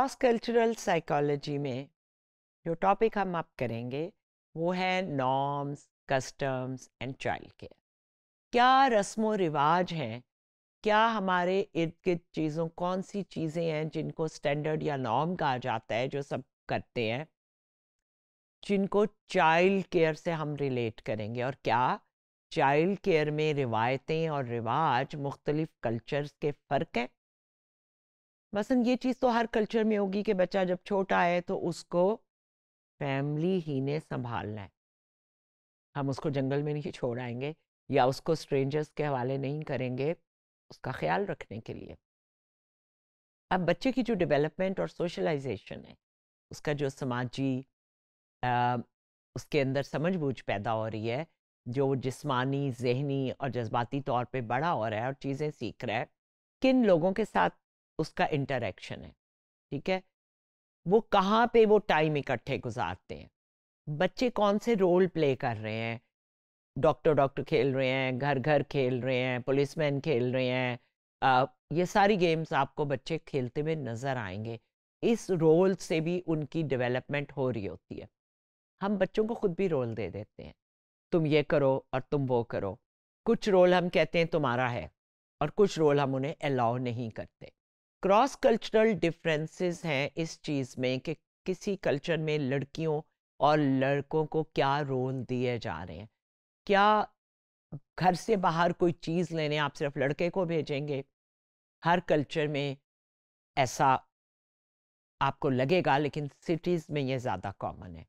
cross cultural psychology में जो topic हम आप करेंगे वो है norms customs and child care क्या रस्म रिवाज हैं क्या हमारे इर्द गिर्द चीज़ों कौन सी चीज़ें हैं जिनको स्टैंडर्ड या नॉर्म कहा जाता है जो सब करते हैं जिनको चाइल्ड केयर से हम रिलेट करेंगे और क्या चाइल्ड केयर में रिवायतें और रिवाज मुख्तलिफ कल्चर्स के फ़र्क हैं मसलन ये चीज़ तो हर कल्चर में होगी कि बच्चा जब छोटा है तो उसको फैमिली ही ने संभालना है हम उसको जंगल में नहीं छोड़ आएंगे या उसको स्ट्रेंजर्स के हवाले नहीं करेंगे उसका ख्याल रखने के लिए अब बच्चे की जो डेवलपमेंट और सोशलाइजेशन है उसका जो समाजी आ, उसके अंदर समझ बूझ पैदा हो रही है जो जिसमानी जहनी और जज्बाती तौर पे बड़ा हो रहा है और चीज़ें सीख रहा है किन लोगों के साथ उसका इंटरेक्शन है ठीक है वो कहाँ पे वो टाइम इकट्ठे गुजारते हैं बच्चे कौन से रोल प्ले कर रहे हैं डॉक्टर डॉक्टर खेल रहे हैं घर घर खेल रहे हैं पुलिसमैन खेल रहे हैं ये सारी गेम्स आपको बच्चे खेलते हुए नज़र आएंगे इस रोल से भी उनकी डेवलपमेंट हो रही होती है हम बच्चों को खुद भी रोल दे देते हैं तुम ये करो और तुम वो करो कुछ रोल हम कहते हैं तुम्हारा है और कुछ रोल हम उन्हें अलाउ नहीं करते क्रॉस कल्चरल डिफरेंसेस हैं इस चीज़ में कि किसी कल्चर में लड़कियों और लड़कों को क्या रोल दिए जा रहे हैं क्या घर से बाहर कोई चीज़ लेने आप सिर्फ लड़के को भेजेंगे हर कल्चर में ऐसा आपको लगेगा लेकिन सिटीज़ में ये ज़्यादा कॉमन है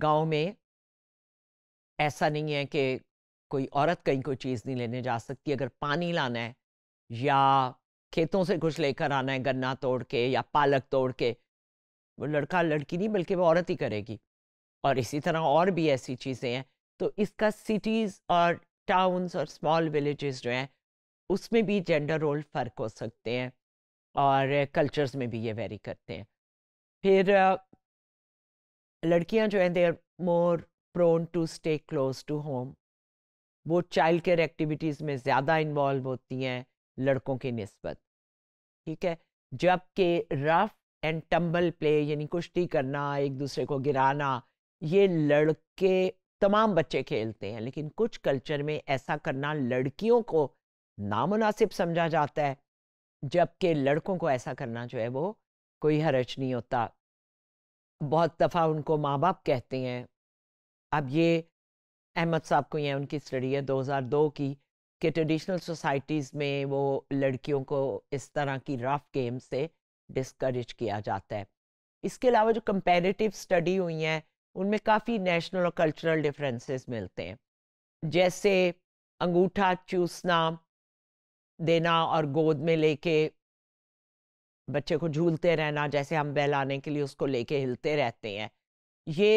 गांव में ऐसा नहीं है कि कोई औरत कहीं कोई चीज़ नहीं लेने जा सकती अगर पानी लाना है या खेतों से कुछ लेकर आना है गन्ना तोड़ के या पालक तोड़ के वो लड़का लड़की नहीं बल्कि वो औरत ही करेगी और इसी तरह और भी ऐसी चीज़ें हैं तो इसका सिटीज़ और टाउन्स और स्मॉल विलेजेस जो हैं उसमें भी जेंडर रोल फ़र्क हो सकते हैं और कल्चर्स में भी ये वेरी करते हैं फिर लड़कियां जो हैं they are more prone to stay close to home वो चाइल्ड केयर एक्टिविटीज़ में ज़्यादा इन्वॉल्व होती हैं लड़कों की नस्बत ठीक है जबकि रफ एंड टम्बल प्ले यानी कुश्ती करना एक दूसरे को गिराना ये लड़के तमाम बच्चे खेलते हैं लेकिन कुछ कल्चर में ऐसा करना लड़कियों को नामुनासिब समझा जाता है जबकि लड़कों को ऐसा करना जो है वो कोई हरज नहीं होता बहुत दफ़ा उनको माँ बाप कहते हैं अब ये अहमद साहब को यह उनकी स्टडी है 2002 की कि ट्रेडिशनल सोसाइटीज़ में वो लड़कियों को इस तरह की रफ गेम से डिस्करेज किया जाता है इसके अलावा जो कंपेरेटिव स्टडी हुई हैं उनमें काफ़ी नेशनल और कल्चरल डिफरेंसेस मिलते हैं जैसे अंगूठा चूसना देना और गोद में लेके बच्चे को झूलते रहना जैसे हम बहलाने के लिए उसको लेके हिलते रहते हैं ये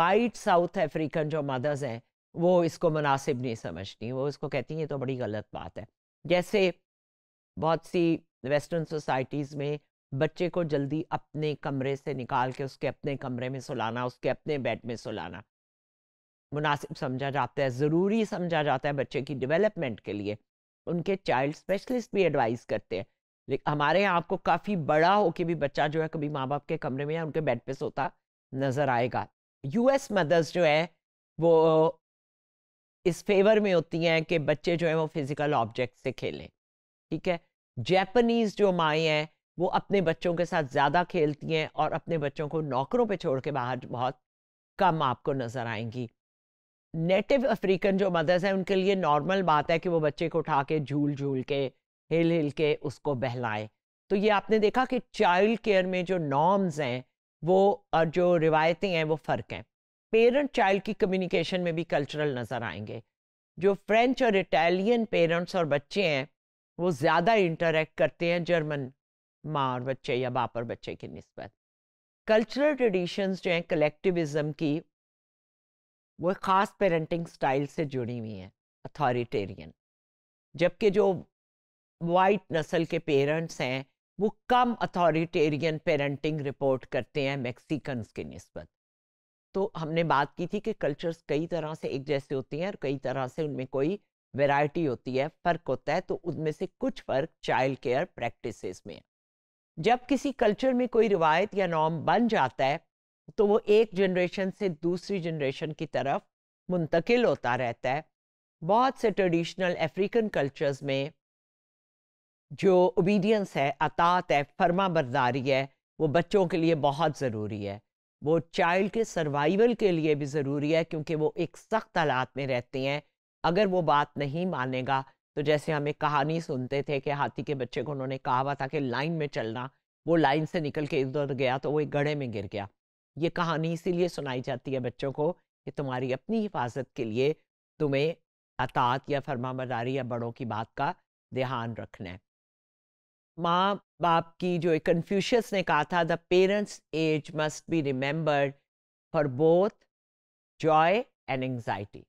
वाइट साउथ अफ्रीकन जो मदर्स हैं वो इसको मुनासिब नहीं समझती वो इसको कहती हैं तो बड़ी गलत बात है जैसे बहुत सी वेस्टर्न सोसाइटीज़ में बच्चे को जल्दी अपने कमरे से निकाल के उसके अपने कमरे में सुलाना उसके अपने बेड में सुलाना मुनासिब समझा जाता है ज़रूरी समझा जाता है बच्चे की डेवलपमेंट के लिए उनके चाइल्ड स्पेशलिस्ट भी एडवाइस करते हैं लेकिन हमारे यहाँ आपको काफ़ी बड़ा हो कि भी बच्चा जो है कभी माँ बाप के कमरे में या उनके बेड पे सोता नज़र आएगा यूएस मदर्स जो है वो इस फेवर में होती हैं कि बच्चे जो हैं वो फिज़िकल ऑब्जेक्ट से खेलें ठीक है जैपनीज़ जो माएँ हैं वो अपने बच्चों के साथ ज़्यादा खेलती हैं और अपने बच्चों को नौकरों पे छोड़ के बाहर बहुत कम आपको नज़र आएंगी नेटिव अफ्रीकन जो मदर्स हैं उनके लिए नॉर्मल बात है कि वो बच्चे को उठा के झूल झूल के हिल हिल के उसको बहलाएं तो ये आपने देखा कि चाइल्ड केयर में जो नॉर्म्स हैं वो और जो रिवायतें हैं वो फ़र्क हैं पेरेंट चाइल्ड की कम्युनिकेशन में भी कल्चरल नज़र आएंगे जो फ्रेंच और इटालियन पेरेंट्स और बच्चे हैं वो ज़्यादा इंटरेक्ट करते हैं जर्मन माँ और बच्चे या बाप और बच्चे की नस्बत कल्चरल ट्रेडिशंस जो हैं कलेक्टिविज़म की वो ख़ास पेरेंटिंग स्टाइल से जुड़ी हुई हैं अथॉरिटेरियन जबकि जो वाइट नस्ल के पेरेंट्स हैं वो कम अथॉरिटेरियन पेरेंटिंग रिपोर्ट करते हैं मैक्सिकन्स की नस्बत तो हमने बात की थी कि कल्चर्स कई तरह से एक जैसे होती हैं और कई तरह से उनमें कोई वैरायटी होती है फ़र्क होता है तो उनमें से कुछ फ़र्क चाइल्ड केयर प्रैक्टिसेस में है जब किसी कल्चर में कोई रिवायत या नॉर्म बन जाता है तो वो एक जनरेशन से दूसरी जनरेशन की तरफ मुंतकिल होता रहता है बहुत से ट्रेडिशनल अफ्रीकन कल्चर्स में जो ओबीडियंस है अतात है फर्मा बरदारी है वो बच्चों के लिए बहुत ज़रूरी है वो चाइल्ड के सर्वाइवल के लिए भी ज़रूरी है क्योंकि वो एक सख्त हालात में रहते हैं अगर वो बात नहीं मानेगा तो जैसे हम एक कहानी सुनते थे कि हाथी के बच्चे को उन्होंने कहा हुआ था कि लाइन में चलना वो लाइन से निकल के इधर उधर गया तो वो एक गड़े में गिर गया ये कहानी इसीलिए सुनाई जाती है बच्चों को कि तुम्हारी अपनी हिफाजत के लिए तुम्हें अतात या फर्मा मदारी या बड़ों की बात का ध्यान रखना है माँ बाप की जो एक कन्फ्यूशियस ने कहा था the parents age must be remembered for both joy and anxiety